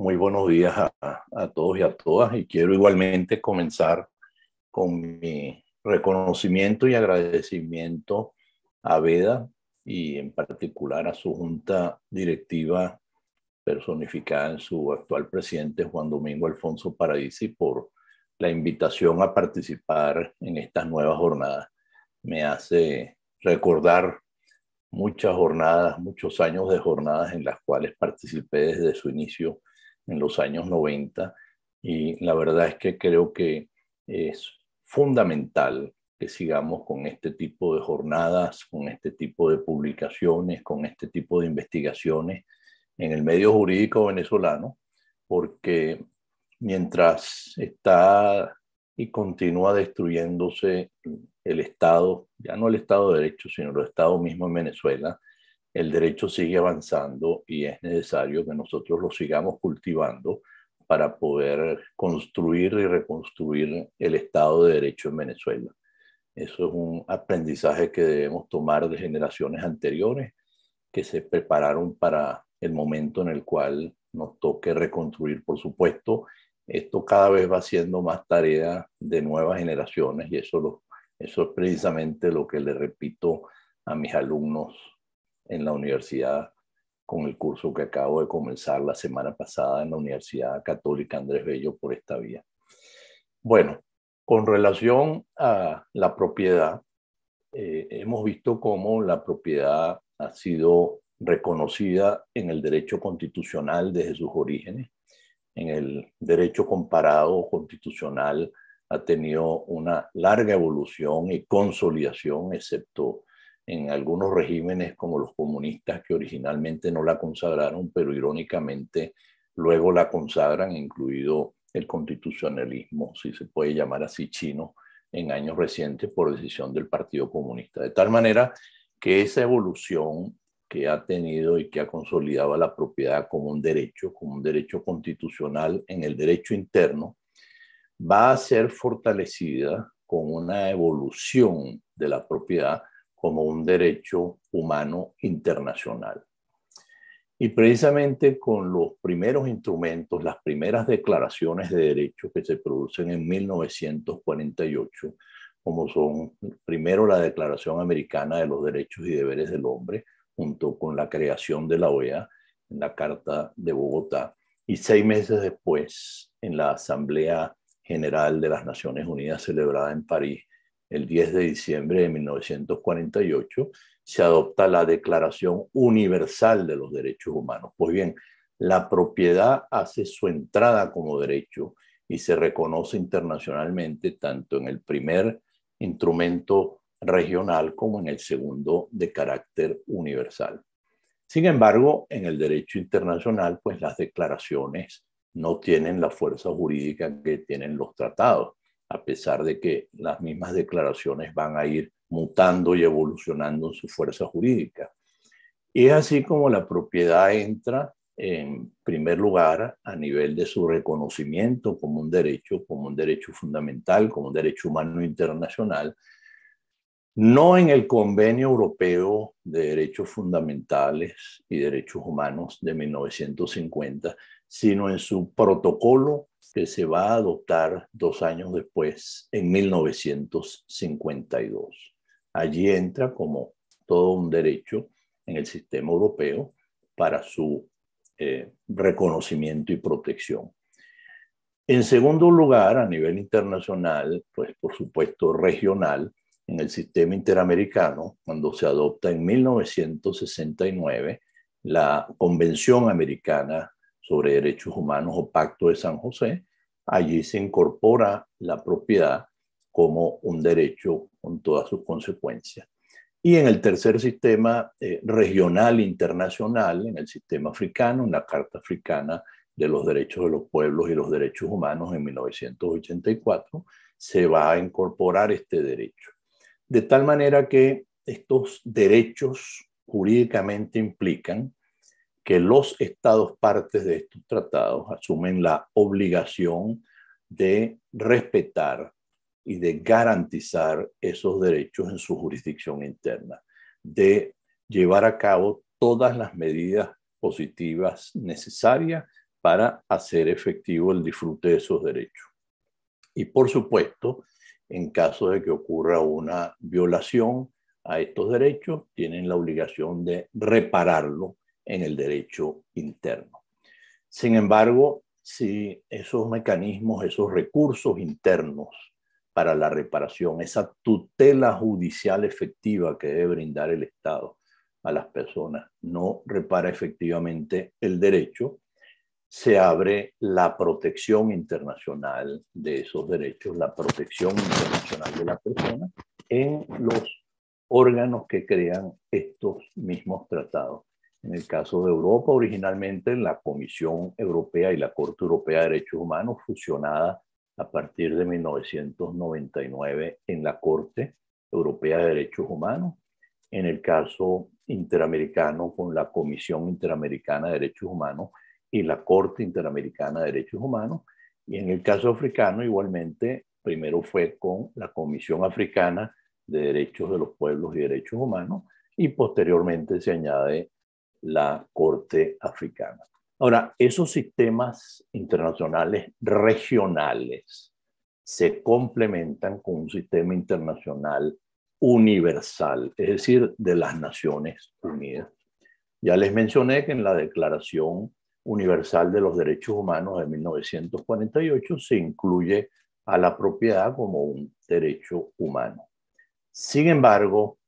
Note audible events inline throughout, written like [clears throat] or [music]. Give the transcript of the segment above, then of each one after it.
Muy buenos días a, todos y a todas y quiero igualmente comenzar con mi reconocimiento y agradecimiento a Veda y en particular a su junta directiva personificada en su actual presidente Juan Domingo Alfonso Paradisi por la invitación a participar en estas nuevas jornadas. Me hace recordar muchas jornadas, muchos años de jornadas en las cuales participé desde su inicio en los años 90 y la verdad es que creo que es fundamental que sigamos con este tipo de jornadas, con este tipo de publicaciones, con este tipo de investigaciones en el medio jurídico venezolano, porque mientras está y continúa destruyéndose el Estado, ya no el Estado de Derecho, sino el Estado mismo en Venezuela, el derecho sigue avanzando y es necesario que nosotros lo sigamos cultivando para poder construir y reconstruir el Estado de Derecho en Venezuela. Eso es un aprendizaje que debemos tomar de generaciones anteriores que se prepararon para el momento en el cual nos toque reconstruir. Por supuesto, esto cada vez va siendo más tarea de nuevas generaciones y eso, es precisamente lo que le repito a mis alumnos en la universidad con el curso que acabo de comenzar la semana pasada en la Universidad Católica Andrés Bello por esta vía. Bueno, con relación a la propiedad, eh, hemos visto cómo la propiedad ha sido reconocida en el derecho constitucional desde sus orígenes. En el derecho comparado constitucional ha tenido una larga evolución y consolidación, excepto en algunos regímenes como los comunistas que originalmente no la consagraron, pero irónicamente luego la consagran, incluido el constitucionalismo, si se puede llamar así, chino, en años recientes por decisión del Partido Comunista. De tal manera que esa evolución que ha tenido y que ha consolidado la propiedad como un derecho, como un derecho constitucional en el derecho interno, va a ser fortalecida con una evolución de la propiedad como un derecho humano internacional. Y precisamente con los primeros instrumentos, las primeras declaraciones de derechos que se producen en 1948, como son primero la Declaración Americana de los Derechos y Deberes del Hombre, junto con la creación de la OEA en la Carta de Bogotá, y seis meses después en la Asamblea General de las Naciones Unidas celebrada en París el 10 de diciembre de 1948, se adopta la Declaración Universal de los Derechos Humanos. Pues bien, la propiedad hace su entrada como derecho y se reconoce internacionalmente tanto en el primer instrumento regional como en el segundo de carácter universal. Sin embargo, en el derecho internacional, pues las declaraciones no tienen la fuerza jurídica que tienen los tratados a pesar de que las mismas declaraciones van a ir mutando y evolucionando en su fuerza jurídica. Y es así como la propiedad entra, en primer lugar, a nivel de su reconocimiento como un derecho, como un derecho fundamental, como un derecho humano internacional, no en el Convenio Europeo de Derechos Fundamentales y Derechos Humanos de 1950, sino en su protocolo que se va a adoptar dos años después, en 1952. Allí entra como todo un derecho en el sistema europeo para su eh, reconocimiento y protección. En segundo lugar, a nivel internacional, pues por supuesto regional, en el sistema interamericano, cuando se adopta en 1969 la Convención Americana sobre Derechos Humanos o Pacto de San José, allí se incorpora la propiedad como un derecho con todas sus consecuencias. Y en el tercer sistema eh, regional e internacional, en el sistema africano, en la Carta Africana de los Derechos de los Pueblos y los Derechos Humanos en 1984, se va a incorporar este derecho. De tal manera que estos derechos jurídicamente implican que los estados partes de estos tratados asumen la obligación de respetar y de garantizar esos derechos en su jurisdicción interna, de llevar a cabo todas las medidas positivas necesarias para hacer efectivo el disfrute de esos derechos. Y por supuesto, en caso de que ocurra una violación a estos derechos, tienen la obligación de repararlo en el derecho interno. Sin embargo, si esos mecanismos, esos recursos internos para la reparación, esa tutela judicial efectiva que debe brindar el Estado a las personas, no repara efectivamente el derecho, se abre la protección internacional de esos derechos, la protección internacional de la persona en los órganos que crean estos mismos tratados. En el caso de Europa, originalmente la Comisión Europea y la Corte Europea de Derechos Humanos, fusionada a partir de 1999 en la Corte Europea de Derechos Humanos. En el caso interamericano, con la Comisión Interamericana de Derechos Humanos y la Corte Interamericana de Derechos Humanos. Y en el caso africano, igualmente, primero fue con la Comisión Africana de Derechos de los Pueblos y Derechos Humanos y posteriormente se añade la Corte Africana. Ahora, esos sistemas internacionales regionales se complementan con un sistema internacional universal, es decir, de las Naciones Unidas. Ya les mencioné que en la Declaración Universal de los Derechos Humanos de 1948 se incluye a la propiedad como un derecho humano. Sin embargo,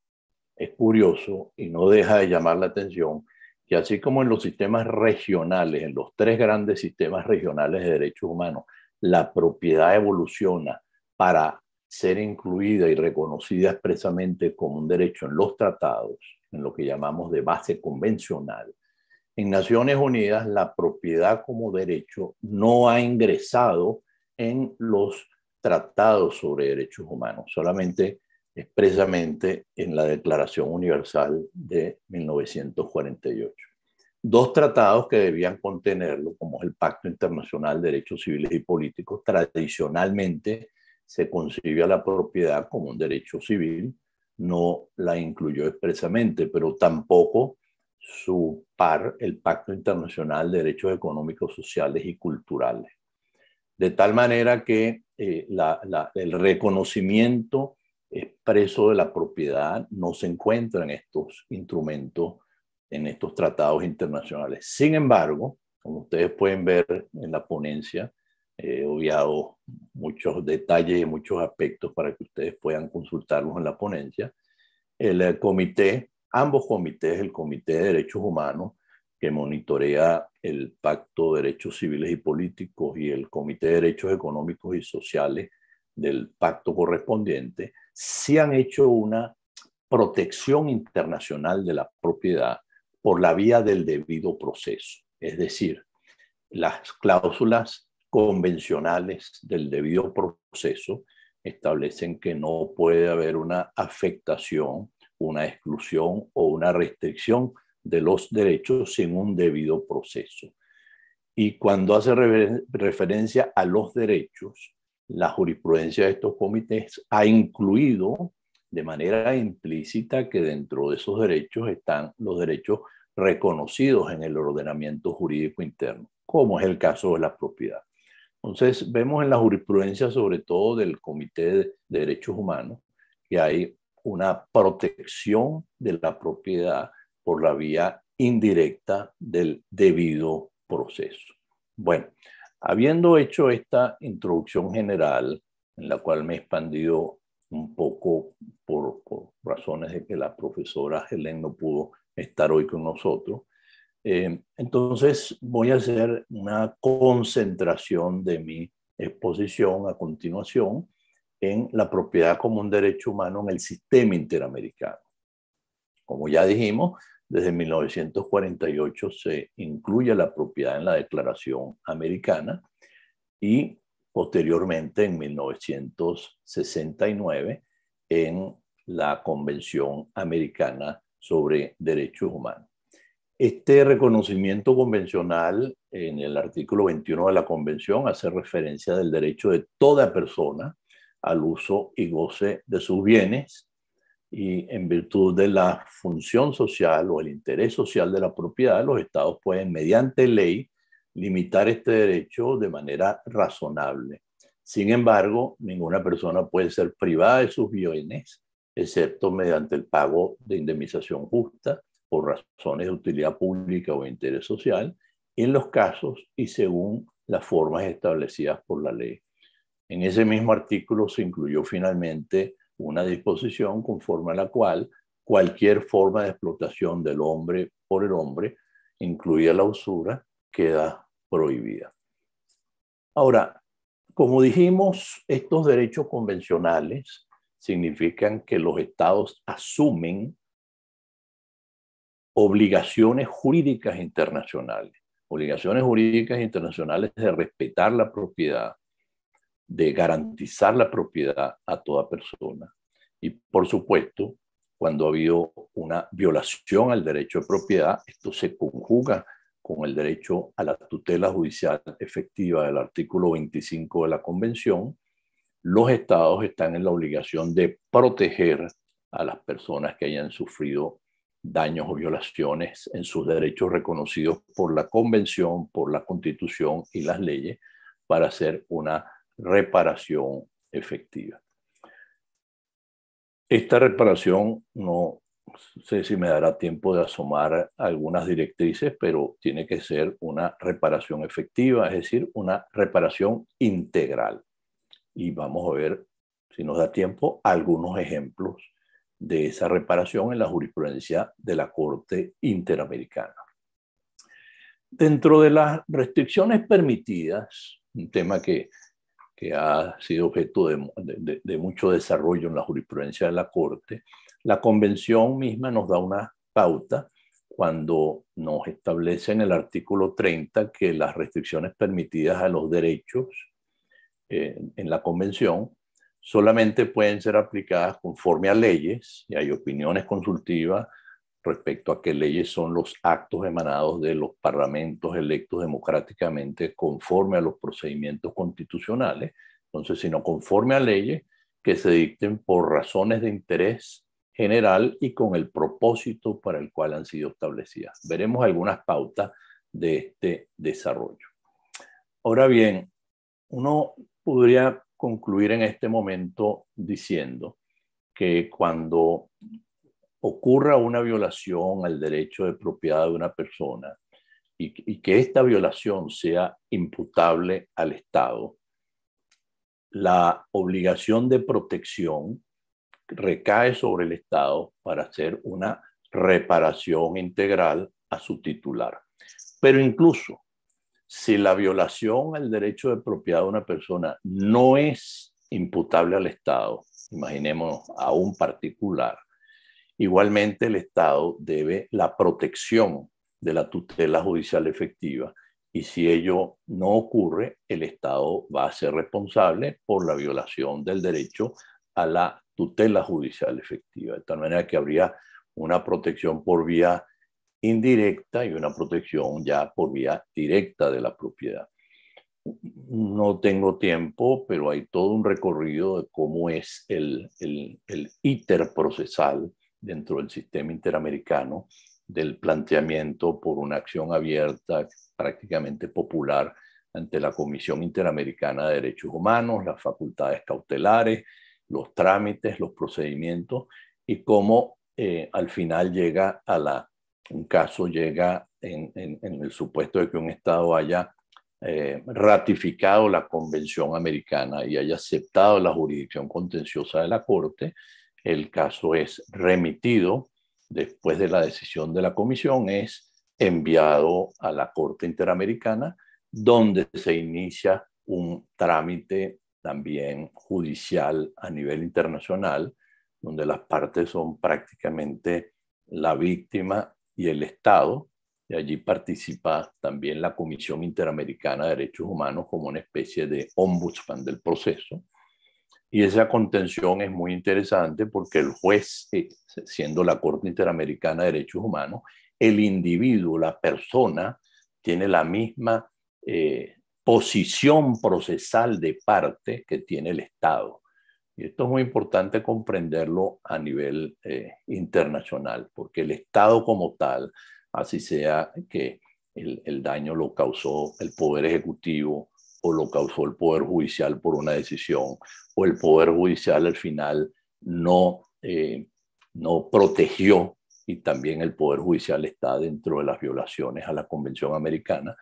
es curioso y no deja de llamar la atención y así como en los sistemas regionales, en los tres grandes sistemas regionales de derechos humanos, la propiedad evoluciona para ser incluida y reconocida expresamente como un derecho en los tratados, en lo que llamamos de base convencional. En Naciones Unidas, la propiedad como derecho no ha ingresado en los tratados sobre derechos humanos, solamente expresamente en la Declaración Universal de 1948. Dos tratados que debían contenerlo, como el Pacto Internacional de Derechos Civiles y Políticos, tradicionalmente se concibe a la propiedad como un derecho civil, no la incluyó expresamente, pero tampoco su par, el Pacto Internacional de Derechos Económicos, Sociales y Culturales. De tal manera que eh, el reconocimiento expreso de la propiedad no se encuentra en estos instrumentos en estos tratados internacionales. Sin embargo, como ustedes pueden ver en la ponencia, he obviado muchos detalles y muchos aspectos para que ustedes puedan consultarlos en la ponencia. El eh, comité, ambos comités, el Comité de Derechos Humanos, que monitorea el Pacto de Derechos Civiles y Políticos y el Comité de Derechos Económicos y Sociales, del pacto correspondiente, se han hecho una protección internacional de la propiedad por la vía del debido proceso, es decir, las cláusulas convencionales del debido proceso establecen que no puede haber una afectación, una exclusión o una restricción de los derechos sin un debido proceso. Y cuando hace referencia a los derechos, la jurisprudencia de estos comités ha incluido de manera implícita que dentro de esos derechos están los derechos reconocidos en el ordenamiento jurídico interno, como es el caso de la propiedad. Entonces, vemos en la jurisprudencia, sobre todo del Comité de Derechos Humanos, que hay una protección de la propiedad por la vía indirecta del debido proceso. Bueno, Habiendo hecho esta introducción general, en la cual me he expandido un poco por, razones de que la profesora Helen no pudo estar hoy con nosotros, eh, entonces voy a hacer una concentración de mi exposición a continuación en la propiedad como un derecho humano en el sistema interamericano. Como ya dijimos, desde 1948 se incluye la propiedad en la Declaración Americana y posteriormente en 1969 en la Convención Americana sobre Derechos Humanos. Este reconocimiento convencional en el artículo 21 de la Convención hace referencia del derecho de toda persona al uso y goce de sus bienes, y en virtud de la función social o el interés social de la propiedad, los estados pueden, mediante ley, limitar este derecho de manera razonable. Sin embargo, ninguna persona puede ser privada de sus bienes, excepto mediante el pago de indemnización justa por razones de utilidad pública o interés social, en los casos y según las formas establecidas por la ley. En ese mismo artículo se incluyó finalmente una disposición conforme a la cual cualquier forma de explotación del hombre por el hombre, incluida la usura, queda prohibida. Ahora, como dijimos, estos derechos convencionales significan que los estados asumen obligaciones jurídicas internacionales, obligaciones jurídicas internacionales de respetar la propiedad, de garantizar la propiedad a toda persona. Y por supuesto, cuando ha habido una violación al derecho de propiedad, esto se conjuga con el derecho a la tutela judicial efectiva del artículo 25 de la Convención, los estados están en la obligación de proteger a las personas que hayan sufrido daños o violaciones en sus derechos reconocidos por la Convención, por la Constitución y las leyes para hacer una reparación efectiva. Esta reparación no sé si me dará tiempo de asomar algunas directrices, pero tiene que ser una reparación efectiva, es decir, una reparación integral. Y vamos a ver, si nos da tiempo, algunos ejemplos de esa reparación en la jurisprudencia de la Corte Interamericana. Dentro de las restricciones permitidas, un tema que que ha sido objeto de, mucho desarrollo en la jurisprudencia de la Corte, la Convención misma nos da una pauta cuando nos establece en el artículo 30 que las restricciones permitidas a los derechos eh, en la Convención solamente pueden ser aplicadas conforme a leyes, y hay opiniones consultivas respecto a qué leyes son los actos emanados de los parlamentos electos democráticamente conforme a los procedimientos constitucionales, entonces, sino conforme a leyes que se dicten por razones de interés general y con el propósito para el cual han sido establecidas. Veremos algunas pautas de este desarrollo. Ahora bien, uno podría concluir en este momento diciendo que cuando ocurra una violación al derecho de propiedad de una persona y, que esta violación sea imputable al Estado, la obligación de protección recae sobre el Estado para hacer una reparación integral a su titular. Pero incluso si la violación al derecho de propiedad de una persona no es imputable al Estado, imaginemos a un particular, Igualmente, el Estado debe la protección de la tutela judicial efectiva y si ello no ocurre, el Estado va a ser responsable por la violación del derecho a la tutela judicial efectiva. De tal manera que habría una protección por vía indirecta y una protección ya por vía directa de la propiedad. No tengo tiempo, pero hay todo un recorrido de cómo es el, el, el procesal dentro del sistema interamericano del planteamiento por una acción abierta, prácticamente popular, ante la Comisión Interamericana de Derechos Humanos, las facultades cautelares, los trámites, los procedimientos y cómo eh, al final llega a la, un caso llega en, el supuesto de que un Estado haya eh, ratificado la Convención Americana y haya aceptado la jurisdicción contenciosa de la Corte, el caso es remitido después de la decisión de la comisión, es enviado a la Corte Interamericana, donde se inicia un trámite también judicial a nivel internacional, donde las partes son prácticamente la víctima y el Estado, y allí participa también la Comisión Interamericana de Derechos Humanos como una especie de ombudsman del proceso. Y esa contención es muy interesante porque el juez, eh, siendo la Corte Interamericana de Derechos Humanos, el individuo, la persona, tiene la misma eh, posición procesal de parte que tiene el Estado. Y esto es muy importante comprenderlo a nivel eh, internacional, porque el Estado como tal, así sea que el, el daño lo causó el Poder Ejecutivo, o lo causó el Poder Judicial por una decisión, o el Poder Judicial al final no, eh, no protegió, y también el Poder Judicial está dentro de las violaciones a la Convención Americana,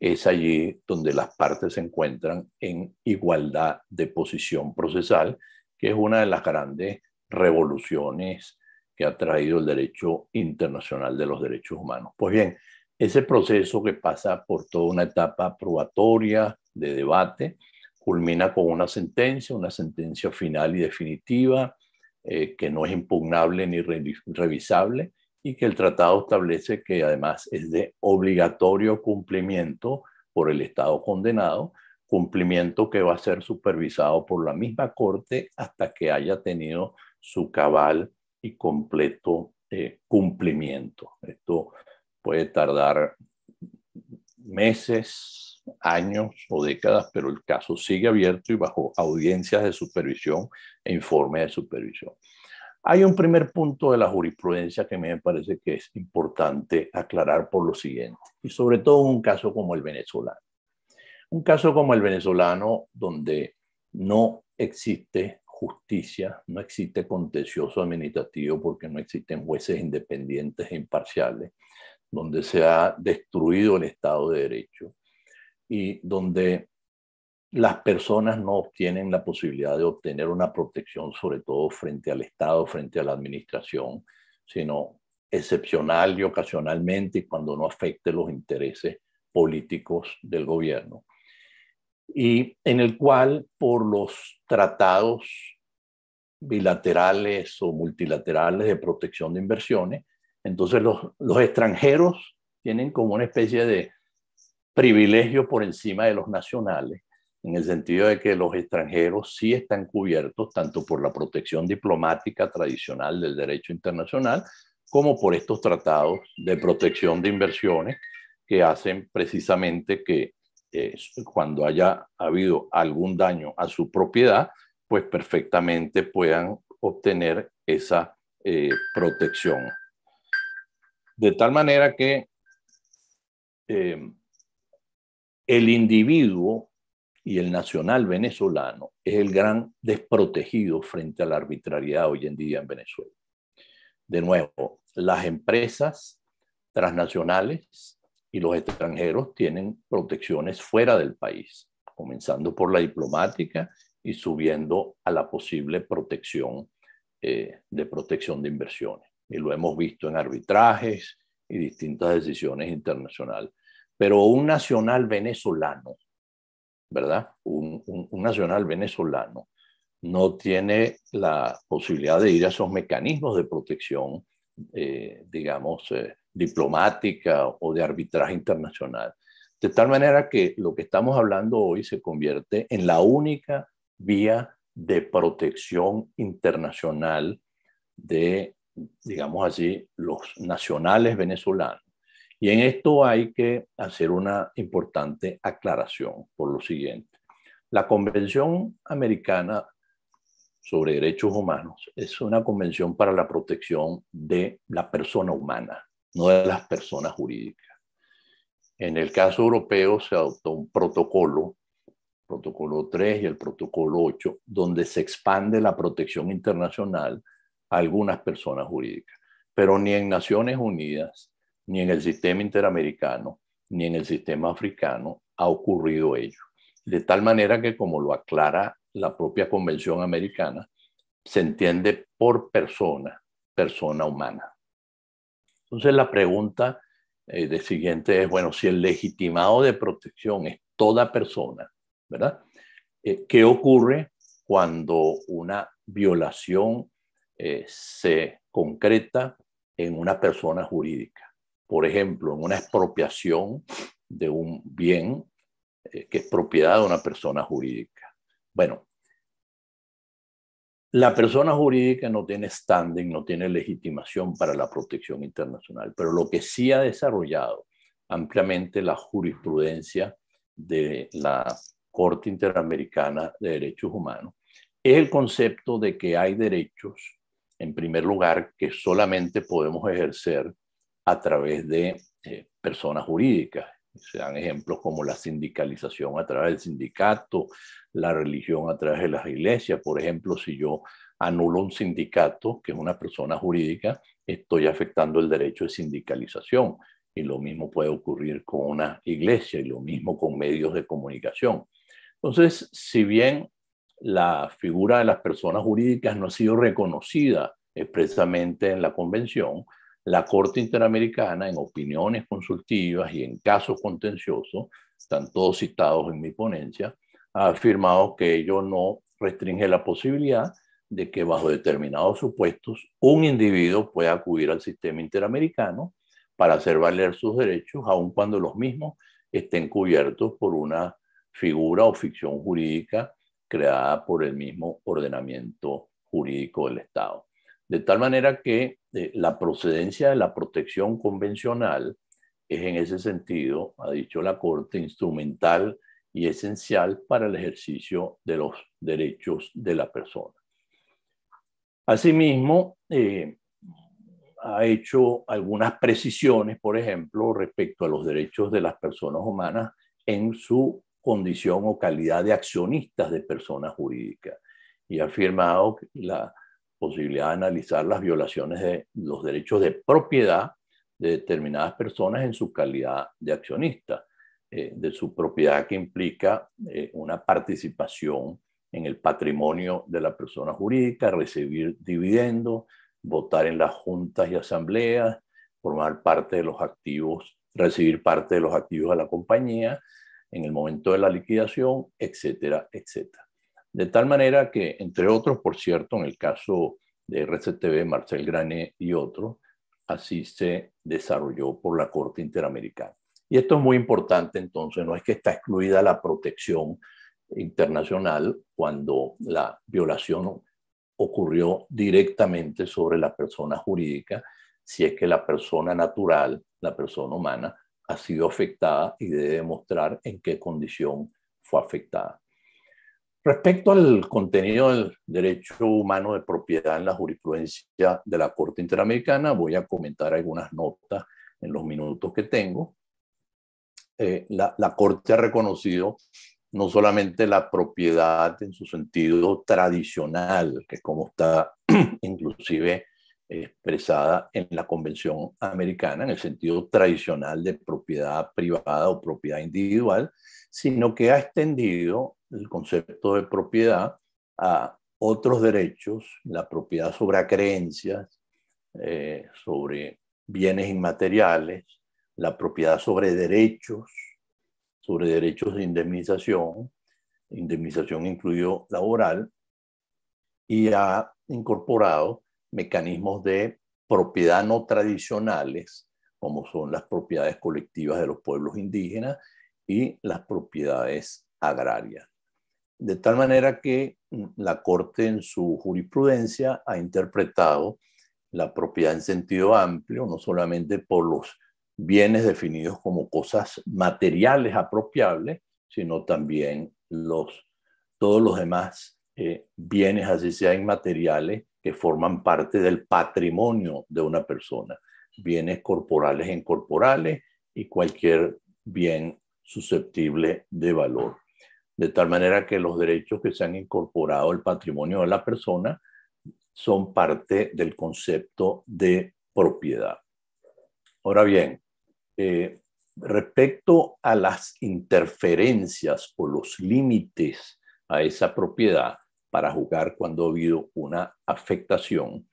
es allí donde las partes se encuentran en igualdad de posición procesal, que es una de las grandes revoluciones que ha traído el derecho internacional de los derechos humanos. Pues bien, ese proceso que pasa por toda una etapa probatoria, de debate, culmina con una sentencia, una sentencia final y definitiva, eh, que no es impugnable ni revisable, y que el tratado establece que además es de obligatorio cumplimiento por el Estado condenado, cumplimiento que va a ser supervisado por la misma Corte hasta que haya tenido su cabal y completo eh, cumplimiento. Esto puede tardar meses, años o décadas, pero el caso sigue abierto y bajo audiencias de supervisión e informes de supervisión. Hay un primer punto de la jurisprudencia que me parece que es importante aclarar por lo siguiente, y sobre todo un caso como el venezolano. Un caso como el venezolano donde no existe justicia, no existe contencioso administrativo porque no existen jueces independientes e imparciales, donde se ha destruido el Estado de Derecho, y donde las personas no obtienen la posibilidad de obtener una protección, sobre todo frente al Estado, frente a la administración, sino excepcional y ocasionalmente cuando no afecte los intereses políticos del gobierno. Y en el cual por los tratados bilaterales o multilaterales de protección de inversiones, entonces los, los extranjeros tienen como una especie de privilegio por encima de los nacionales, en el sentido de que los extranjeros sí están cubiertos tanto por la protección diplomática tradicional del derecho internacional como por estos tratados de protección de inversiones que hacen precisamente que eh, cuando haya habido algún daño a su propiedad, pues perfectamente puedan obtener esa eh, protección. De tal manera que eh, el individuo y el nacional venezolano es el gran desprotegido frente a la arbitrariedad hoy en día en Venezuela. De nuevo, las empresas transnacionales y los extranjeros tienen protecciones fuera del país, comenzando por la diplomática y subiendo a la posible protección eh, de protección de inversiones. Y lo hemos visto en arbitrajes y distintas decisiones internacionales pero un nacional venezolano, ¿verdad? Un, nacional venezolano no tiene la posibilidad de ir a esos mecanismos de protección, eh, digamos, eh, diplomática o de arbitraje internacional. De tal manera que lo que estamos hablando hoy se convierte en la única vía de protección internacional de, digamos así, los nacionales venezolanos y en esto hay que hacer una importante aclaración por lo siguiente. La Convención Americana sobre Derechos Humanos es una convención para la protección de la persona humana, no de las personas jurídicas. En el caso europeo se adoptó un protocolo, protocolo 3 y el protocolo 8, donde se expande la protección internacional a algunas personas jurídicas. Pero ni en Naciones Unidas ni en el sistema interamericano, ni en el sistema africano ha ocurrido ello. De tal manera que, como lo aclara la propia Convención Americana, se entiende por persona, persona humana. Entonces la pregunta eh, de siguiente es, bueno, si el legitimado de protección es toda persona, ¿verdad? Eh, ¿Qué ocurre cuando una violación eh, se concreta en una persona jurídica? por ejemplo, en una expropiación de un bien eh, que es propiedad de una persona jurídica. Bueno, la persona jurídica no tiene standing, no tiene legitimación para la protección internacional, pero lo que sí ha desarrollado ampliamente la jurisprudencia de la Corte Interamericana de Derechos Humanos es el concepto de que hay derechos, en primer lugar, que solamente podemos ejercer a través de eh, personas jurídicas. Se dan ejemplos como la sindicalización a través del sindicato, la religión a través de las iglesias. Por ejemplo, si yo anulo un sindicato, que es una persona jurídica, estoy afectando el derecho de sindicalización. Y lo mismo puede ocurrir con una iglesia y lo mismo con medios de comunicación. Entonces, si bien la figura de las personas jurídicas no ha sido reconocida expresamente en la convención, la Corte Interamericana, en opiniones consultivas y en casos contenciosos, están todos citados en mi ponencia, ha afirmado que ello no restringe la posibilidad de que bajo determinados supuestos un individuo pueda acudir al sistema interamericano para hacer valer sus derechos, aun cuando los mismos estén cubiertos por una figura o ficción jurídica creada por el mismo ordenamiento jurídico del Estado. De tal manera que eh, la procedencia de la protección convencional es en ese sentido, ha dicho la Corte, instrumental y esencial para el ejercicio de los derechos de la persona. Asimismo, eh, ha hecho algunas precisiones, por ejemplo, respecto a los derechos de las personas humanas en su condición o calidad de accionistas de personas jurídicas. Y ha afirmado que la, posibilidad de analizar las violaciones de los derechos de propiedad de determinadas personas en su calidad de accionista, eh, de su propiedad que implica eh, una participación en el patrimonio de la persona jurídica, recibir dividendos, votar en las juntas y asambleas, formar parte de los activos, recibir parte de los activos de la compañía en el momento de la liquidación, etcétera, etcétera. De tal manera que, entre otros, por cierto, en el caso de RCTV, Marcel Grané y otros, así se desarrolló por la Corte Interamericana. Y esto es muy importante, entonces, no es que está excluida la protección internacional cuando la violación ocurrió directamente sobre la persona jurídica, si es que la persona natural, la persona humana, ha sido afectada y debe demostrar en qué condición fue afectada. Respecto al contenido del derecho humano de propiedad en la jurisprudencia de la Corte Interamericana, voy a comentar algunas notas en los minutos que tengo. Eh, la, la, Corte ha reconocido no solamente la propiedad en su sentido tradicional, que es como está [clears throat] inclusive expresada en la Convención Americana, en el sentido tradicional de propiedad privada o propiedad individual, sino que ha extendido el concepto de propiedad a otros derechos, la propiedad sobre creencias, eh, sobre bienes inmateriales, la propiedad sobre derechos, sobre derechos de indemnización, indemnización incluido laboral, y ha incorporado mecanismos de propiedad no tradicionales, como son las propiedades colectivas de los pueblos indígenas y las propiedades agrarias. De tal manera que mm, la Corte en su jurisprudencia ha interpretado la propiedad en sentido amplio, no solamente por los bienes definidos como cosas materiales apropiables, sino también los, todos los demás eh, bienes, así sea inmateriales, que forman parte del patrimonio de una persona, bienes corporales e incorporales y cualquier bien susceptible de valor de tal manera que los derechos que se han incorporado al patrimonio de la persona son parte del concepto de propiedad. Ahora bien, eh, respecto a las interferencias o los límites a esa propiedad para jugar cuando ha habido una afectación,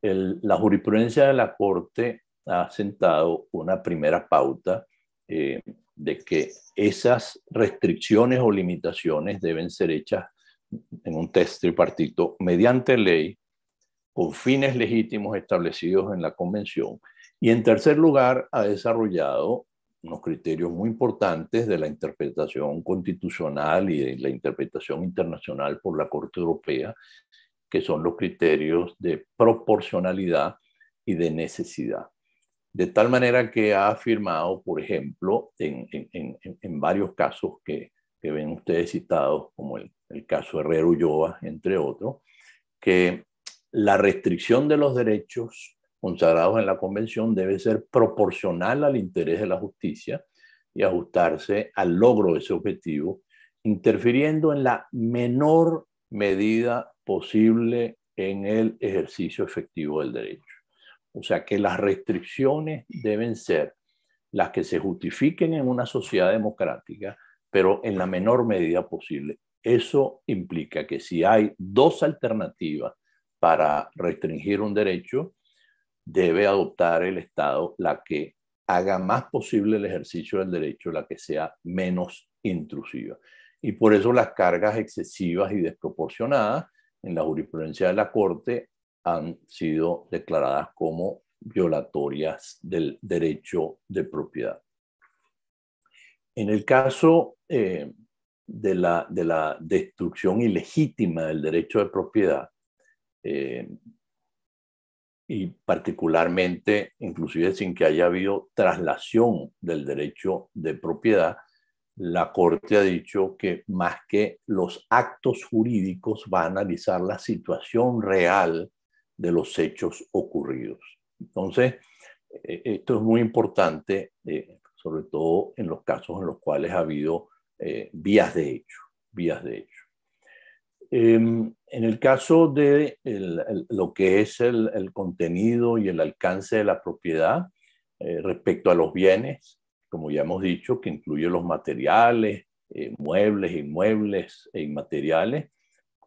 la jurisprudencia de la Corte ha sentado una primera pauta eh, de que esas restricciones o limitaciones deben ser hechas en un test tripartito mediante ley, con fines legítimos establecidos en la Convención. Y en tercer lugar, ha desarrollado unos criterios muy importantes de la interpretación constitucional y de la interpretación internacional por la Corte Europea, que son los criterios de proporcionalidad y de necesidad. De tal manera que ha afirmado, por ejemplo, en, varios casos que, ven ustedes citados, como el, el caso Herrero Ulloa, entre otros, que la restricción de los derechos consagrados en la Convención debe ser proporcional al interés de la justicia y ajustarse al logro de ese objetivo, interfiriendo en la menor medida posible en el ejercicio efectivo del derecho. O sea que las restricciones deben ser las que se justifiquen en una sociedad democrática, pero en la menor medida posible. Eso implica que si hay dos alternativas para restringir un derecho, debe adoptar el Estado la que haga más posible el ejercicio del derecho, la que sea menos intrusiva. Y por eso las cargas excesivas y desproporcionadas en la jurisprudencia de la Corte han sido declaradas como violatorias del derecho de propiedad. En el caso eh, de, la, destrucción ilegítima del derecho de propiedad, eh, y particularmente, inclusive sin que haya habido traslación del derecho de propiedad, la Corte ha dicho que más que los actos jurídicos va a analizar la situación real de los hechos ocurridos. Entonces, e, esto es muy importante, eh, sobre todo en los casos en los cuales ha habido eh, vías de hecho, vías de hecho. Em, en el caso de lo que es el, el, contenido y el alcance de la propiedad eh, respecto a los bienes, como ya hemos dicho, que incluye los materiales, muebles, inmuebles e inmateriales,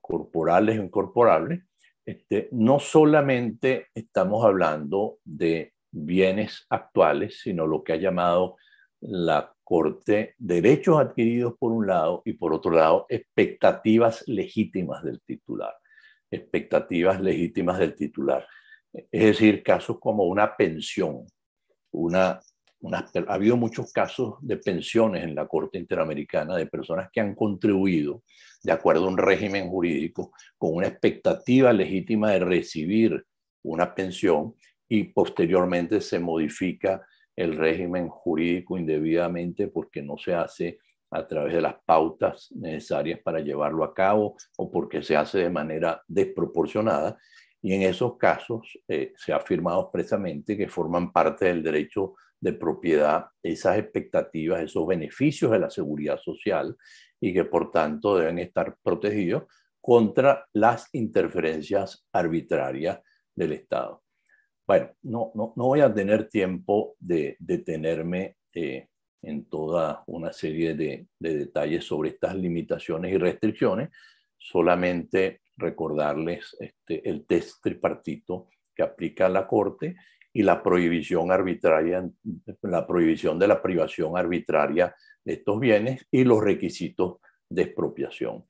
corporales e incorporables, este, no solamente estamos hablando de bienes actuales, sino lo que ha llamado la Corte derechos adquiridos por un lado y por otro lado expectativas legítimas del titular. Expectativas legítimas del titular. Es decir, casos como una pensión, una ha habido muchos casos de pensiones en la Corte Interamericana de personas que han contribuido, de acuerdo a un régimen jurídico, con una expectativa legítima de recibir una pensión y posteriormente se modifica el régimen jurídico indebidamente porque no se hace a través de las pautas necesarias para llevarlo a cabo o porque se hace de manera desproporcionada. Y en esos casos eh, se ha afirmado expresamente que forman parte del derecho de propiedad esas expectativas, esos beneficios de la seguridad social y que por tanto deben estar protegidos contra las interferencias arbitrarias del Estado. Bueno, no, no, voy a tener tiempo de detenerme eh, en toda una serie de, de detalles sobre estas limitaciones y restricciones, solamente recordarles este, el test tripartito que aplica la Corte y la prohibición arbitraria, la prohibición de la privación arbitraria de estos bienes y los requisitos de expropiación.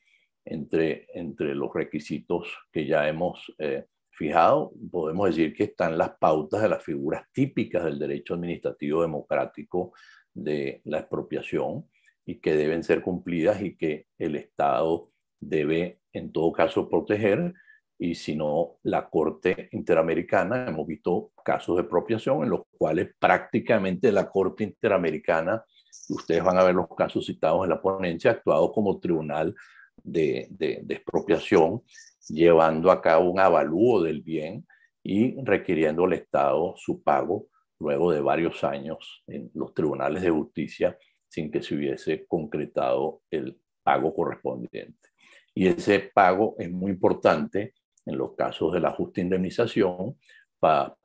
Entre, entre los requisitos que ya hemos eh, fijado, podemos decir que están las pautas de las figuras típicas del derecho administrativo democrático de la expropiación y que deben ser cumplidas y que el Estado debe en todo caso proteger y si no, la Corte Interamericana. Hemos visto casos de expropiación en los cuales prácticamente la Corte Interamericana, ustedes van a ver los casos citados en la ponencia, ha actuado como tribunal de, expropiación, llevando a cabo un avalúo del bien y requiriendo al Estado su pago luego de varios años en los tribunales de justicia sin que se hubiese concretado el pago correspondiente. Y ese pago es muy importante en los casos de la justa indemnización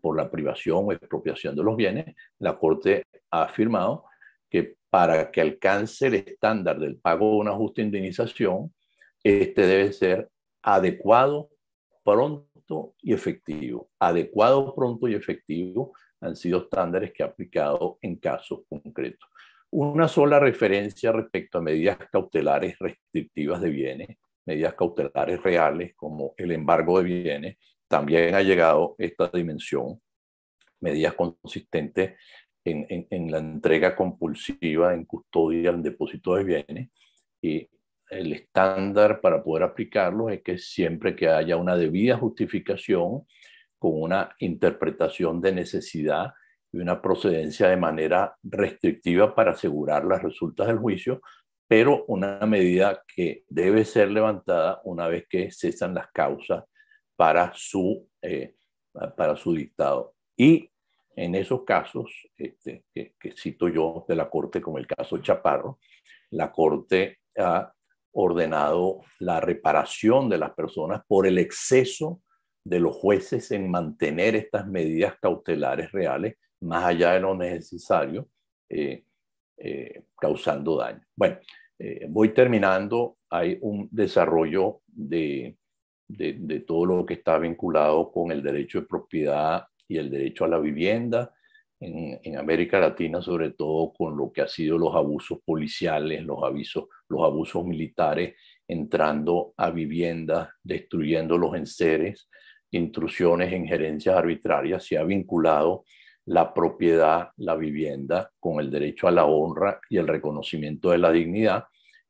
por la privación o expropiación de los bienes, la Corte ha afirmado que para que alcance el estándar del pago de una justa indemnización, este debe ser adecuado, pronto y efectivo. Adecuado, pronto y efectivo han sido estándares que ha aplicado en casos concretos. Una sola referencia respecto a medidas cautelares restrictivas de bienes medidas cautelares reales como el embargo de bienes, también ha llegado esta dimensión, medidas consistentes en, la entrega compulsiva, en custodia, en depósito de bienes. Y el estándar para poder aplicarlos es que siempre que haya una debida justificación con una interpretación de necesidad y una procedencia de manera restrictiva para asegurar las resultas del juicio, pero una medida que debe ser levantada una vez que cesan las causas para su, eh, para su dictado. Y en esos casos este, que, cito yo de la Corte, como el caso Chaparro, la Corte ha ordenado la reparación de las personas por el exceso de los jueces en mantener estas medidas cautelares reales más allá de lo necesario, eh, eh, causando daño. Bueno, eh, voy terminando, hay un desarrollo de, todo lo que está vinculado con el derecho de propiedad y el derecho a la vivienda en, América Latina, sobre todo con lo que ha sido los abusos policiales, los, los abusos militares, entrando a viviendas, destruyendo los enseres, intrusiones en gerencias arbitrarias, se ha vinculado la propiedad, la vivienda, con el derecho a la honra y el reconocimiento de la dignidad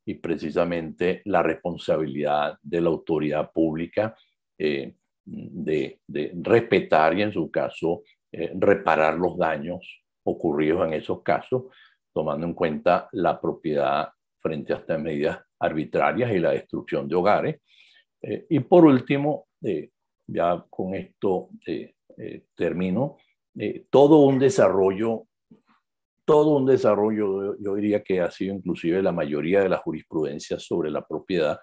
y precisamente la responsabilidad de la autoridad pública eh, de, respetar y en su caso eh, reparar los daños ocurridos en esos casos, tomando en cuenta la propiedad frente a estas medidas arbitrarias y la destrucción de hogares. Eh, y por último, ya con esto termino, eh, todo un desarrollo, todo un desarrollo, yo diría que ha sido inclusive la mayoría de la jurisprudencia sobre la propiedad,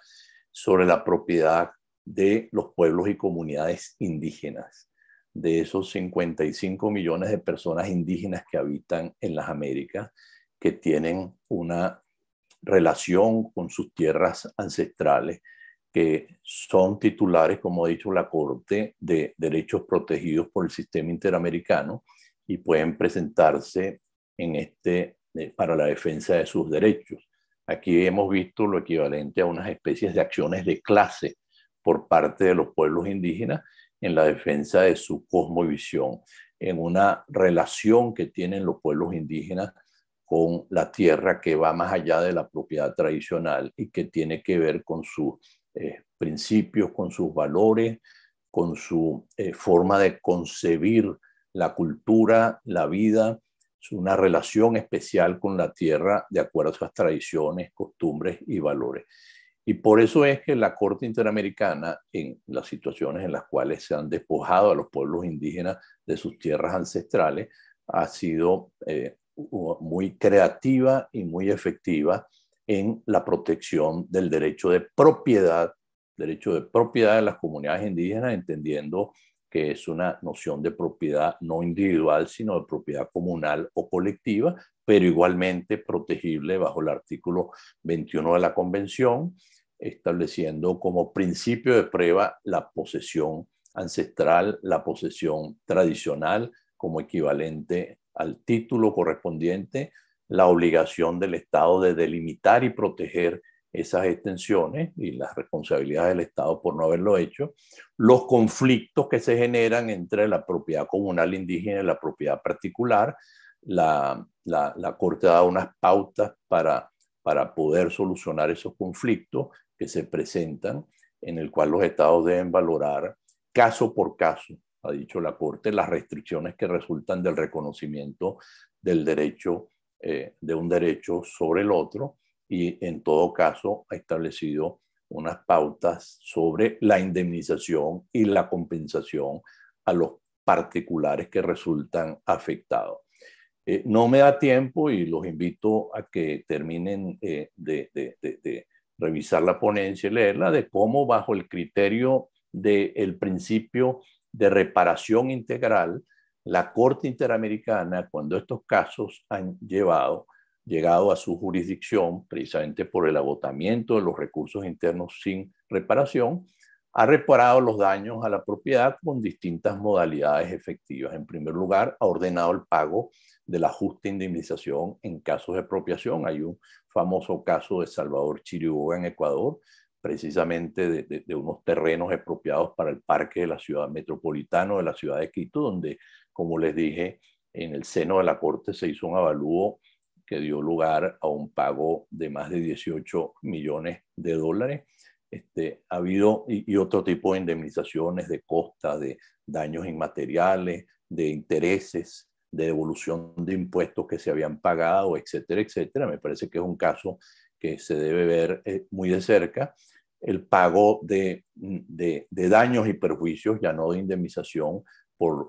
sobre la propiedad de los pueblos y comunidades indígenas, de esos 55 millones de personas indígenas que habitan en las Américas, que tienen una relación con sus tierras ancestrales que son titulares, como ha dicho la Corte, de derechos protegidos por el sistema interamericano y pueden presentarse en este, eh, para la defensa de sus derechos. Aquí hemos visto lo equivalente a unas especies de acciones de clase por parte de los pueblos indígenas en la defensa de su cosmovisión, en una relación que tienen los pueblos indígenas con la tierra que va más allá de la propiedad tradicional y que tiene que ver con su eh, principios, con sus valores, con su eh, forma de concebir la cultura, la vida, una relación especial con la tierra de acuerdo a sus tradiciones, costumbres y valores. Y por eso es que la Corte Interamericana, en las situaciones en las cuales se han despojado a los pueblos indígenas de sus tierras ancestrales, ha sido eh, muy creativa y muy efectiva en la protección del derecho de propiedad, derecho de propiedad de las comunidades indígenas, entendiendo que es una noción de propiedad no individual, sino de propiedad comunal o colectiva, pero igualmente protegible bajo el artículo 21 de la Convención, estableciendo como principio de prueba la posesión ancestral, la posesión tradicional como equivalente al título correspondiente la obligación del Estado de delimitar y proteger esas extensiones y las responsabilidades del Estado por no haberlo hecho, los conflictos que se generan entre la propiedad comunal indígena y la propiedad particular, la, la, ha Corte da unas pautas para, para poder solucionar esos conflictos que se presentan, en el cual los Estados deben valorar caso por caso, ha dicho la Corte, las restricciones que resultan del reconocimiento del derecho eh, de un derecho sobre el otro y en todo caso ha establecido unas pautas sobre la indemnización y la compensación a los particulares que resultan afectados. Eh, no me da tiempo y los invito a que terminen eh, de, revisar la ponencia y leerla de cómo bajo el criterio del principio de reparación integral la Corte Interamericana, cuando estos casos han llevado, llegado a su jurisdicción, precisamente por el agotamiento de los recursos internos sin reparación, ha reparado los daños a la propiedad con distintas modalidades efectivas. En primer lugar, ha ordenado el pago de la justa indemnización en casos de apropiación. Hay un famoso caso de Salvador Chiriboga en Ecuador, precisamente de, unos terrenos expropiados para el parque de la ciudad metropolitana de la ciudad de Quito, donde como les dije, en el seno de la Corte se hizo un avalúo que dio lugar a un pago de más de 18 millones de dólares. Este, ha habido y, otro tipo de indemnizaciones de costas, de daños inmateriales, de intereses, de devolución de impuestos que se habían pagado, etcétera, etcétera. Me parece que es un caso que se debe ver eh, muy de cerca. El pago de, de, daños y perjuicios, ya no de indemnización,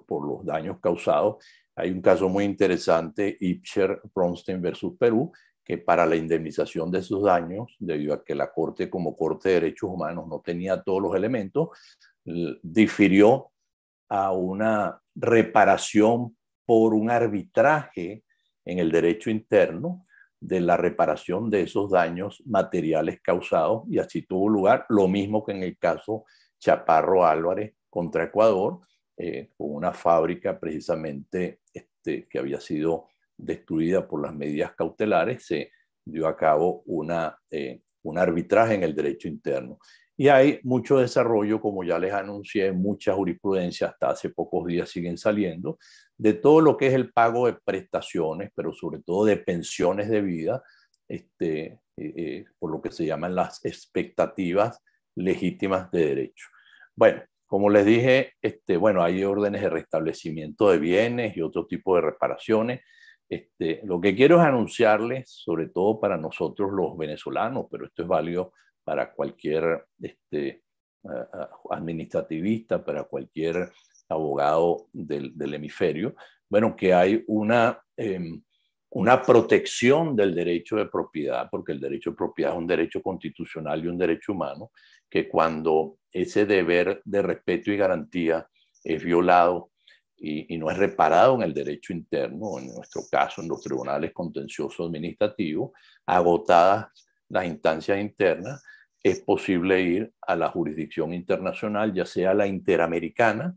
por, los daños causados. Hay un caso muy interesante, Ipscher-Bronstein versus Perú, que para la indemnización de esos daños, debido a que la Corte como Corte de Derechos Humanos no tenía todos los elementos, difirió a una reparación por un arbitraje en el derecho interno de la reparación de esos daños materiales causados y así tuvo lugar lo mismo que en el caso Chaparro Álvarez contra Ecuador, eh, con una fábrica precisamente este, que había sido destruida por las medidas cautelares, se dio a cabo una, eh, un arbitraje en el derecho interno. Y hay mucho desarrollo, como ya les anuncié, mucha jurisprudencia, hasta hace pocos días siguen saliendo, de todo lo que es el pago de prestaciones, pero sobre todo de pensiones de vida, este, eh, por lo que se llaman las expectativas legítimas de derecho. Bueno, como les dije, este, bueno, hay órdenes de restablecimiento de bienes y otro tipo de reparaciones. Este, lo que quiero es anunciarles, sobre todo para nosotros los venezolanos, pero esto es válido para cualquier este, administrativista, para cualquier abogado del, hemisferio, bueno, que hay una em, una protección del derecho de propiedad, porque el derecho de propiedad es un derecho constitucional y un derecho humano, que cuando ese deber de respeto y garantía es violado y, no es reparado en el derecho interno, en nuestro caso en los tribunales contenciosos administrativos, agotadas las instancias internas, es posible ir a la jurisdicción internacional, ya sea la interamericana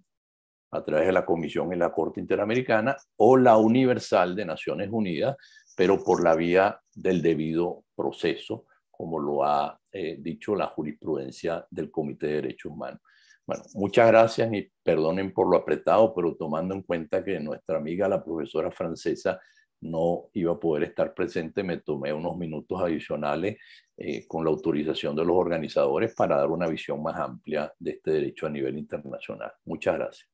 a través de la Comisión en la Corte Interamericana o la Universal de Naciones Unidas, pero por la vía del debido proceso, como lo ha eh, dicho la jurisprudencia del Comité de Derechos Humanos. Bueno, muchas gracias y perdonen por lo apretado, pero tomando en cuenta que nuestra amiga, la profesora francesa, no iba a poder estar presente, me tomé unos minutos adicionales eh, con la autorización de los organizadores para dar una visión más amplia de este derecho a nivel internacional. Muchas gracias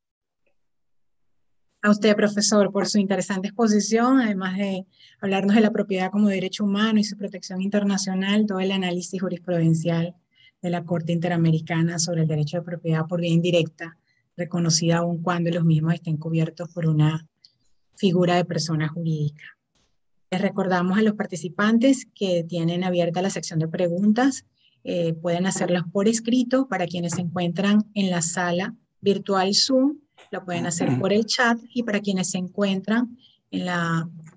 a usted, profesor, por su interesante exposición, además de hablarnos de la propiedad como derecho humano y su protección internacional, todo el análisis jurisprudencial de la Corte Interamericana sobre el derecho de propiedad por vía indirecta, reconocida aun cuando los mismos estén cubiertos por una figura de persona jurídica. Les recordamos a los participantes que tienen abierta la sección de preguntas. Eh, pueden hacerlas por escrito para quienes se encuentran en la sala virtual Zoom lo pueden hacer por el chat y para quienes se encuentran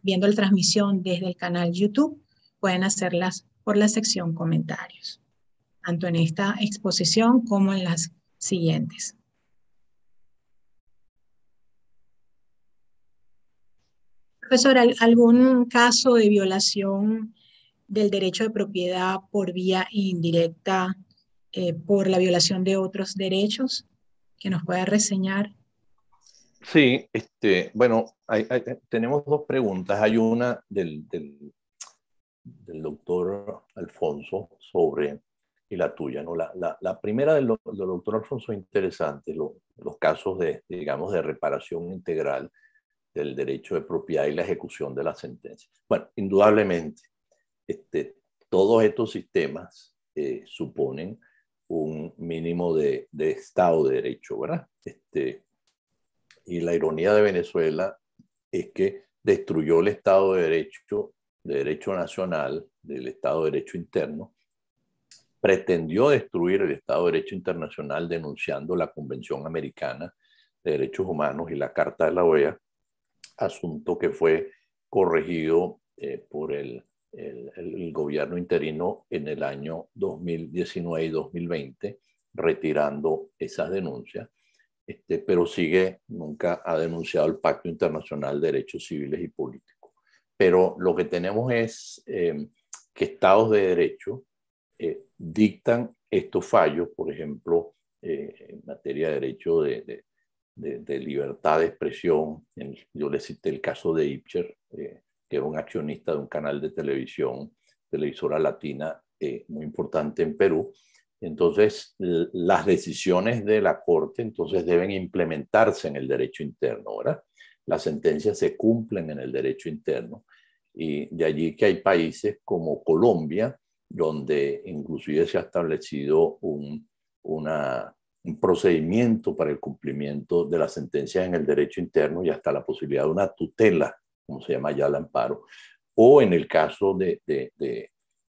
viendo la transmisión desde el canal YouTube, pueden hacerlas por la sección comentarios, tanto en esta exposición como en las siguientes. Profesor, ¿algún caso de violación del derecho de propiedad por vía indirecta eh, por la violación de otros derechos que nos pueda reseñar? Sí, este, bueno, eh, tenemos dos preguntas. Hay una del, del, doctor Alfonso sobre, y la tuya, ¿no? La, primera del, doctor Alfonso es interesante, los casos de, digamos, de reparación integral del derecho de propiedad y la ejecución de la sentencia. Bueno, indudablemente, este, todos estos sistemas eh, suponen un mínimo de, Estado de Derecho, ¿verdad? Este, y la ironía de Venezuela es que destruyó el Estado de Derecho, de Derecho Nacional, del Estado de Derecho Interno, pretendió destruir el Estado de Derecho Internacional denunciando la Convención Americana de Derechos Humanos y la Carta de la OEA, asunto que fue corregido eh, por el, el gobierno interino en el año 2019 y 2020, retirando esas denuncias este, pero sigue, nunca ha denunciado el Pacto Internacional de Derechos Civiles y Políticos. Pero lo que tenemos es eh, que estados de derecho eh, dictan estos fallos, por ejemplo, eh, en materia de derecho de, libertad de expresión. yo le cité el caso de Ipcher, que era un accionista de un canal de televisión, televisora latina muy importante en Perú, entonces, las decisiones de la Corte entonces deben implementarse en el derecho interno, ¿verdad? Las sentencias se cumplen en el derecho interno y de allí que hay países como Colombia, donde inclusive se ha establecido un, un procedimiento para el cumplimiento de las sentencias en el derecho interno y hasta la posibilidad de una tutela, como se llama ya el amparo, o en el caso de,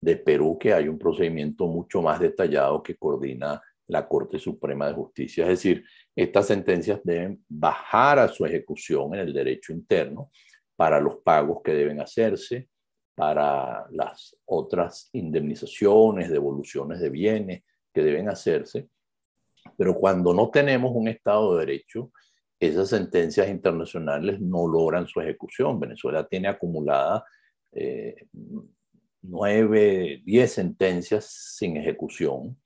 de Perú que hay un procedimiento mucho más detallado que coordina la Corte Suprema de Justicia. Es decir, estas sentencias deben bajar a su ejecución en el derecho interno para los pagos que deben hacerse, para las otras indemnizaciones, devoluciones de bienes que deben hacerse. Pero cuando no tenemos un Estado de Derecho, esas sentencias internacionales no logran su ejecución. Venezuela tiene acumulada eh, nueve, diez sentencias sin ejecución.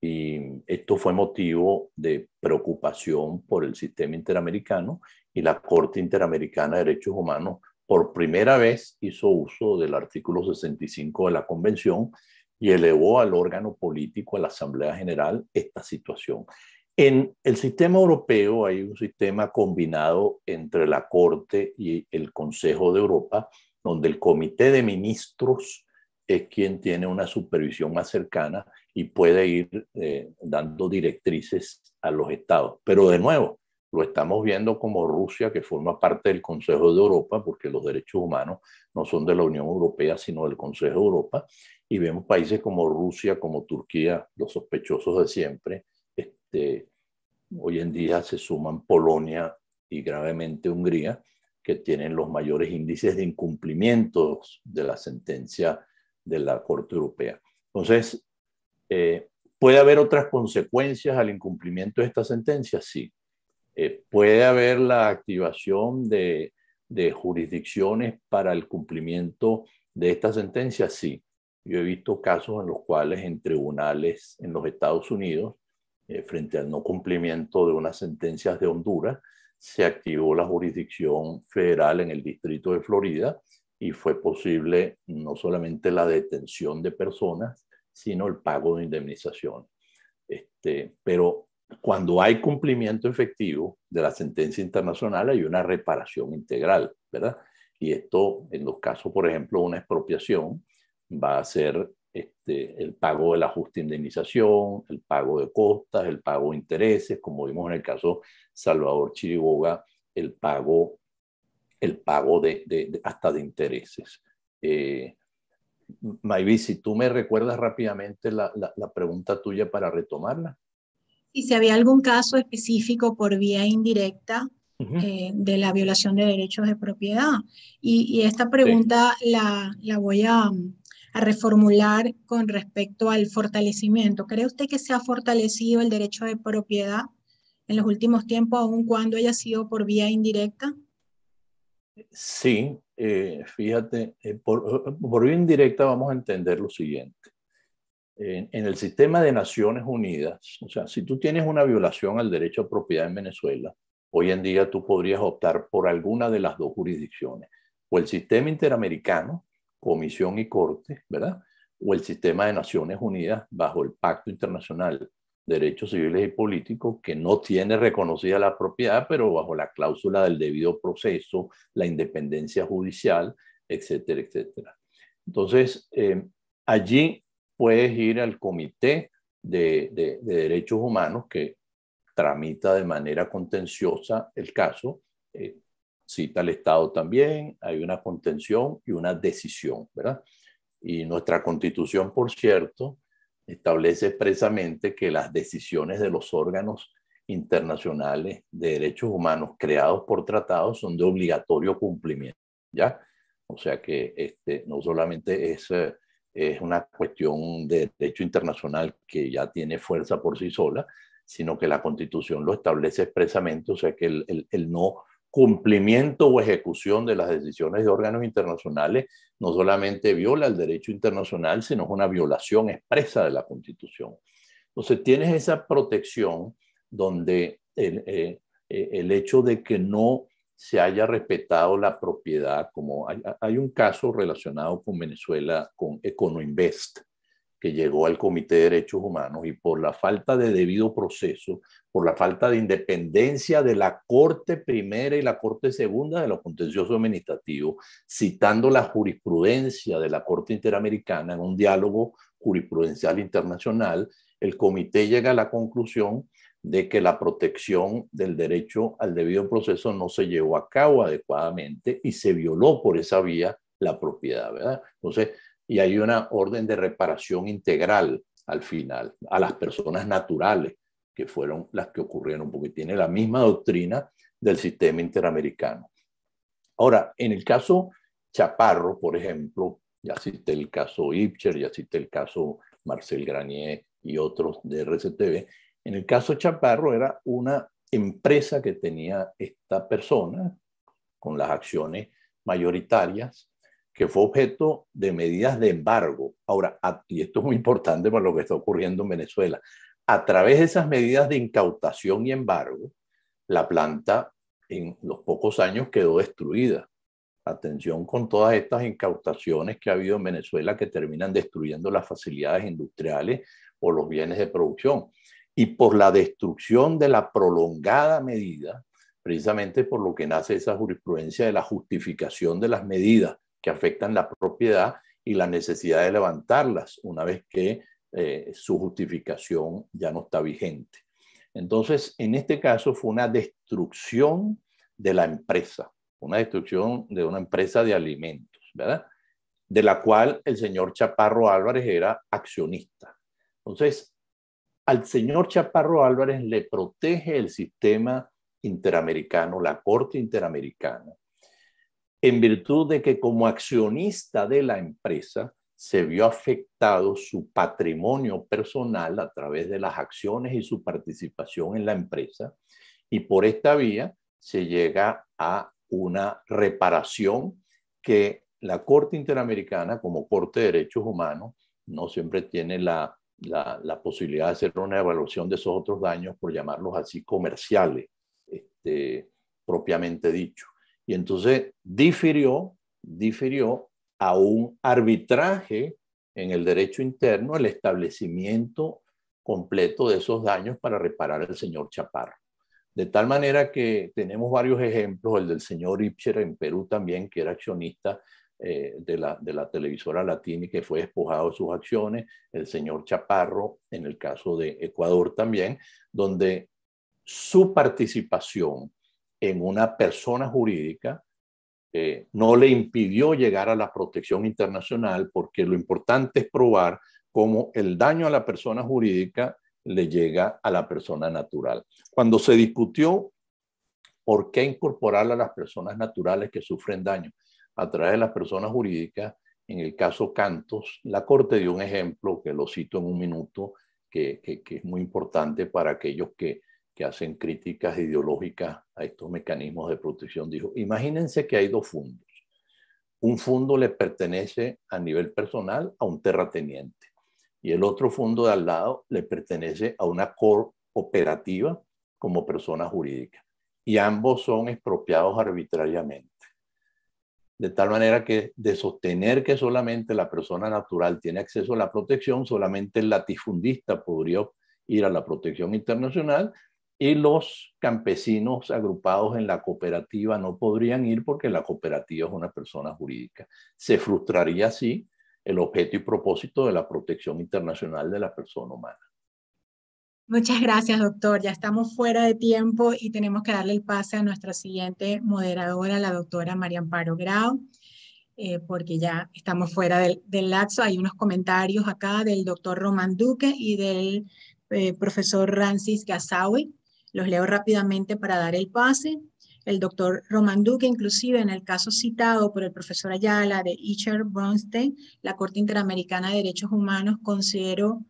Y esto fue motivo de preocupación por el sistema interamericano y la Corte Interamericana de Derechos Humanos por primera vez hizo uso del artículo 65 de la Convención y elevó al órgano político, a la Asamblea General, esta situación. En el sistema europeo hay un sistema combinado entre la Corte y el Consejo de Europa, donde el Comité de Ministros es quien tiene una supervisión más cercana y puede ir eh, dando directrices a los estados. Pero de nuevo, lo estamos viendo como Rusia, que forma parte del Consejo de Europa, porque los derechos humanos no son de la Unión Europea, sino del Consejo de Europa, y vemos países como Rusia, como Turquía, los sospechosos de siempre. Este, hoy en día se suman Polonia y gravemente Hungría, que tienen los mayores índices de incumplimientos de la sentencia de la Corte Europea. Entonces, eh, ¿puede haber otras consecuencias al incumplimiento de esta sentencia? Sí. Eh, ¿Puede haber la activación de, jurisdicciones para el cumplimiento de esta sentencia? Sí. Yo he visto casos en los cuales en tribunales en los Estados Unidos, eh, frente al no cumplimiento de unas sentencias de Honduras, se activó la jurisdicción federal en el distrito de Florida y fue posible no solamente la detención de personas, sino el pago de indemnización. Este, pero cuando hay cumplimiento efectivo de la sentencia internacional hay una reparación integral, ¿verdad? Y esto, en los casos, por ejemplo, una expropiación, va a ser este, el pago de la justa indemnización, el pago de costas, el pago de intereses, como vimos en el caso Salvador Chiriboga, el pago el pago de, hasta de intereses. Eh, Maybe, si tú me recuerdas rápidamente la, pregunta tuya para retomarla. Y si había algún caso específico por vía indirecta eh, de la violación de derechos de propiedad. Y, esta pregunta la, voy a, a reformular con respecto al fortalecimiento. ¿Cree usted que se ha fortalecido el derecho de propiedad en los últimos tiempos, aun cuando haya sido por vía indirecta? Sí, eh, fíjate, eh, por, por vía indirecta vamos a entender lo siguiente. En, en, el sistema de Naciones Unidas, o sea, si tú tienes una violación al derecho a propiedad en Venezuela, hoy en día tú podrías optar por alguna de las dos jurisdicciones, o el sistema interamericano, comisión y corte, ¿verdad? O el sistema de Naciones Unidas bajo el Pacto Internacional derechos civiles y políticos que no tiene reconocida la propiedad, pero bajo la cláusula del debido proceso, la independencia judicial, etcétera, etcétera. Entonces, eh, allí puedes ir al Comité de, Derechos Humanos que tramita de manera contenciosa el caso, eh, cita al Estado también, hay una contención y una decisión, ¿verdad? Y nuestra constitución, por cierto, establece expresamente que las decisiones de los órganos internacionales de derechos humanos creados por tratados son de obligatorio cumplimiento, ¿ya? O sea que este, no solamente es, eh, es una cuestión de derecho internacional que ya tiene fuerza por sí sola, sino que la Constitución lo establece expresamente, o sea que el, el, el no cumplimiento o ejecución de las decisiones de órganos internacionales no solamente viola el derecho internacional, sino es una violación expresa de la Constitución. Entonces tienes esa protección donde el, eh, eh, hecho de que no se haya respetado la propiedad, como hay, hay un caso relacionado con Venezuela, con Econoinvest, que llegó al Comité de Derechos Humanos y por la falta de debido proceso, por la falta de independencia de la Corte Primera y la Corte Segunda de lo contencioso Administrativos, citando la jurisprudencia de la Corte Interamericana en un diálogo jurisprudencial internacional, el comité llega a la conclusión de que la protección del derecho al debido proceso no se llevó a cabo adecuadamente y se violó por esa vía la propiedad, ¿verdad? Entonces, y hay una orden de reparación integral al final a las personas naturales que fueron las que ocurrieron, porque tiene la misma doctrina del sistema interamericano. Ahora, en el caso Chaparro, por ejemplo, ya cité el caso Ipcher, ya cité el caso Marcel Granier y otros de RCTV, en el caso Chaparro era una empresa que tenía esta persona con las acciones mayoritarias que fue objeto de medidas de embargo. Ahora, y esto es muy importante para lo que está ocurriendo en Venezuela, a través de esas medidas de incautación y embargo, la planta en los pocos años quedó destruida. Atención con todas estas incautaciones que ha habido en Venezuela que terminan destruyendo las facilidades industriales o los bienes de producción. Y por la destrucción de la prolongada medida, precisamente por lo que nace esa jurisprudencia de la justificación de las medidas que afectan la propiedad y la necesidad de levantarlas una vez que eh, su justificación ya no está vigente. Entonces, en este caso fue una destrucción de la empresa, una destrucción de una empresa de alimentos, ¿verdad? De la cual el señor Chaparro Álvarez era accionista. Entonces, al señor Chaparro Álvarez le protege el sistema interamericano, la Corte Interamericana, en virtud de que como accionista de la empresa se vio afectado su patrimonio personal a través de las acciones y su participación en la empresa y por esta vía se llega a una reparación que la Corte Interamericana como Corte de Derechos Humanos no siempre tiene la, la, la posibilidad de hacer una evaluación de esos otros daños, por llamarlos así, comerciales, este, propiamente dicho. Y entonces difirió, difirió a un arbitraje en el derecho interno el establecimiento completo de esos daños para reparar al señor Chaparro. De tal manera que tenemos varios ejemplos, el del señor Ipscher en Perú también, que era accionista eh, de, la, de la televisora latina y que fue despojado de sus acciones, el señor Chaparro en el caso de Ecuador también, donde su participación en una persona jurídica eh, no le impidió llegar a la protección internacional porque lo importante es probar cómo el daño a la persona jurídica le llega a la persona natural. Cuando se discutió por qué incorporar a las personas naturales que sufren daño a través de las personas jurídicas, en el caso Cantos, la Corte dio un ejemplo que lo cito en un minuto, que, que es muy importante para aquellos que que hacen críticas ideológicas a estos mecanismos de protección, dijo, imagínense que hay dos fondos. Un fondo le pertenece a nivel personal a un terrateniente y el otro fondo de al lado le pertenece a una cooperativa como persona jurídica. Y ambos son expropiados arbitrariamente. De tal manera que de sostener que solamente la persona natural tiene acceso a la protección, solamente el latifundista podría ir a la protección internacional y los campesinos agrupados en la cooperativa no podrían ir porque la cooperativa es una persona jurídica. Se frustraría así el objeto y propósito de la protección internacional de la persona humana. Muchas gracias, doctor. Ya estamos fuera de tiempo y tenemos que darle el pase a nuestra siguiente moderadora, la doctora María Amparo Grau, eh, porque ya estamos fuera del, lapso. Hay unos comentarios acá del doctor Román Duque y del eh, profesor Francis Gazawi los leo rápidamente para dar el pase. El doctor Roman Duque, inclusive en el caso citado por el profesor Ayala de Icher Bronstein, la Corte Interamericana de Derechos Humanos consideró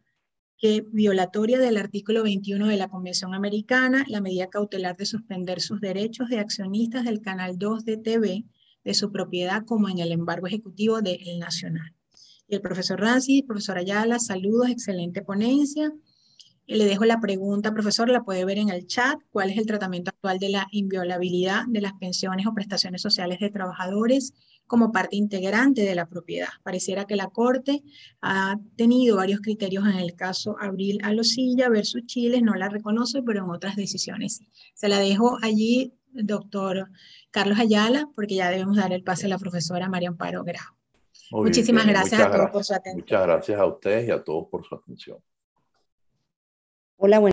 que violatoria del artículo 21 de la Convención Americana la medida cautelar de suspender sus derechos de accionistas del Canal 2 de TV de su propiedad como en el embargo ejecutivo del El Nacional. Y el profesor Rancis, profesor Ayala, saludos, excelente ponencia. Le dejo la pregunta, profesor, la puede ver en el chat. ¿Cuál es el tratamiento actual de la inviolabilidad de las pensiones o prestaciones sociales de trabajadores como parte integrante de la propiedad? Pareciera que la Corte ha tenido varios criterios en el caso Abril Alosilla versus Chiles, no la reconoce, pero en otras decisiones. Se la dejo allí, doctor Carlos Ayala, porque ya debemos dar el pase a la profesora María Amparo Grau. Muchísimas gracias a todos por su atención. Muchas gracias a ustedes y a todos por su atención. Hola, buenas